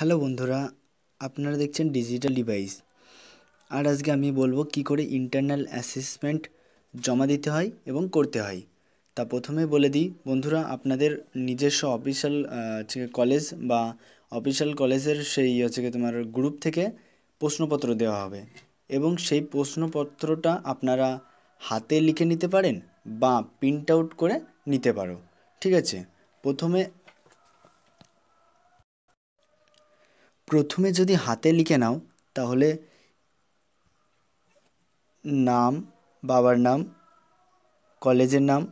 hello বন্ধুরা আপনারা দেখছেন ডিজিটাল ডিভাইস আর আজকে আমি বলবো কি করে ইন্টারনাল অ্যাসেসমেন্ট জমা দিতে হয় এবং করতে হয় তা প্রথমে বলে দিই বন্ধুরা আপনাদের নিজস্ব অফিসিয়াল হচ্ছে কলেজ বা অফিসিয়াল কলেজের সেই হচ্ছে কি তোমার গ্রুপ থেকে প্রশ্নপত্র দেওয়া হবে এবং সেই প্রশ্নপত্রটা আপনারা হাতে লিখে নিতে পারেন বা প্রিন্ট আউট করে নিতে পারো ঠিক আছে প্রথমে প্রথমে যদি হাতে লিখে নাও তাহলে নাম বাবার নাম কলেজের নাম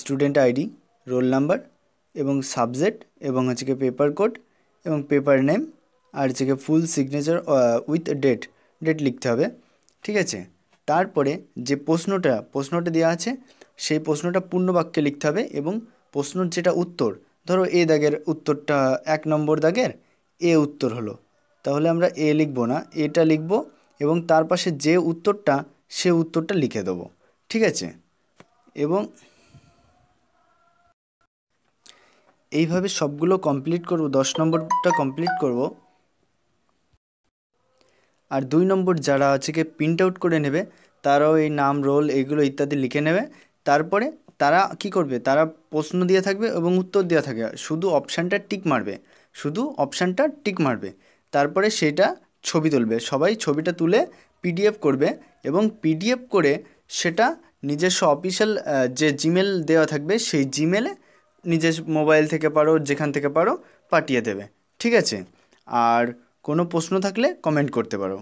স্টুডেন্ট আইডি রোল নাম্বার এবং সাবজেক্ট এবং হচ্ছে কি পেপার কোড এবং পেপার নেম আর হচ্ছে গিয়ে full signature with date date লিখতে হবে ঠিক আছে তারপরে যে প্রশ্নটা প্রশ্নটা দেওয়া আছে সেই প্রশ্নটা পূর্ণ বাক্যে লিখতে হবে এবং প্রশ্নর যেটা উত্তর ধরো এ দাগের উত্তরটা এক নম্বর দাগের এ উত্তর হলো তাহলে আমরা এ লিখব না এটা লিখব এবং তার পাশে যে উত্তরটা সে উত্তরটা লিখে দেব ঠিক আছে এবং এইভাবে সবগুলো কমপ্লিট করব দশ নম্বরটা কমপ্লিট করব আর দুই নম্বর যারা আছে কে প্রিন্ট আউট করে নেবে তারাও এই নাম রোল এগুলো ইত্যাদি লিখে নেবে তারপরে তারা কি করবে তারা প্রশ্ন দিয়ে থাকবে এবং উত্তর দেওয়া থাকবে শুধু অপশানটা টিক মারবে শুধু অপশানটা টিক মারবে তারপরে সেটা ছবি তুলবে সবাই ছবিটা তুলে পিডিএফ করবে এবং পিডিএফ করে সেটা নিজস্ব অফিসিয়াল যে জিমেল দেওয়া থাকবে সেই জিমেলে নিজের মোবাইল থেকে পারো যেখান থেকে পারো পাঠিয়ে দেবে ঠিক আছে আর কোনো প্রশ্ন থাকলে কমেন্ট করতে পারো